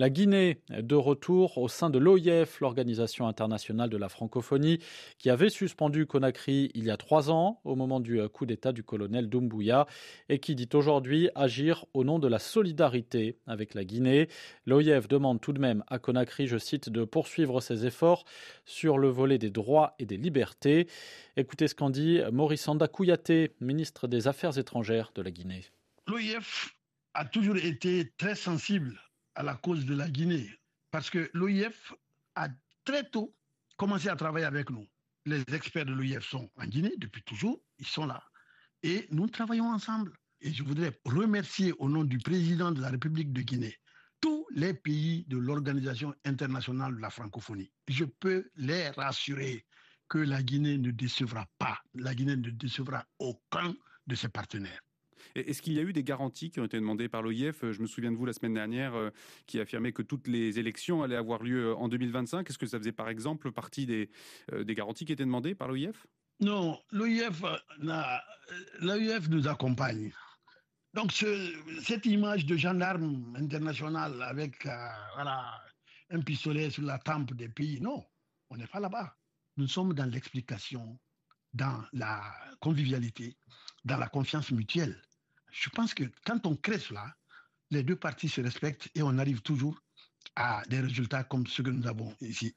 La Guinée de retour au sein de l'OIF, l'Organisation internationale de la francophonie, qui avait suspendu Conakry il y a trois ans au moment du euh, coup d'État du colonel Doumbouya et qui dit aujourd'hui agir au nom de la solidarité avec la Guinée. L'OIF demande tout de même à Conakry, je cite, de poursuivre ses efforts sur le volet des droits et des libertés. Écoutez ce qu'en dit euh, Maurice Andakouyaté, ministre des Affaires étrangères de la Guinée. L'OIF a toujours été très sensible à la cause de la Guinée. Parce que l'OIF a très tôt commencé à travailler avec nous. Les experts de l'OIF sont en Guinée depuis toujours, ils sont là. Et nous travaillons ensemble. Et je voudrais remercier au nom du président de la République de Guinée tous les pays de l'Organisation internationale de la francophonie. Je peux les rassurer que la Guinée ne décevra pas, la Guinée ne décevra aucun de ses partenaires. Est-ce qu'il y a eu des garanties qui ont été demandées par l'OIF Je me souviens de vous la semaine dernière euh, qui affirmait que toutes les élections allaient avoir lieu euh, en 2025. Est-ce que ça faisait par exemple partie des, euh, garanties qui étaient demandées par l'OIF Non, l'OIF nous accompagne. Donc cette image de gendarme international avec un pistolet sur la tempe des pays, non, on n'est pas là-bas. Nous sommes dans l'explication, dans la convivialité, dans la confiance mutuelle je pense que quand on crée cela, les deux parties se respectent et on arrive toujours à des résultats comme ceux que nous avons ici.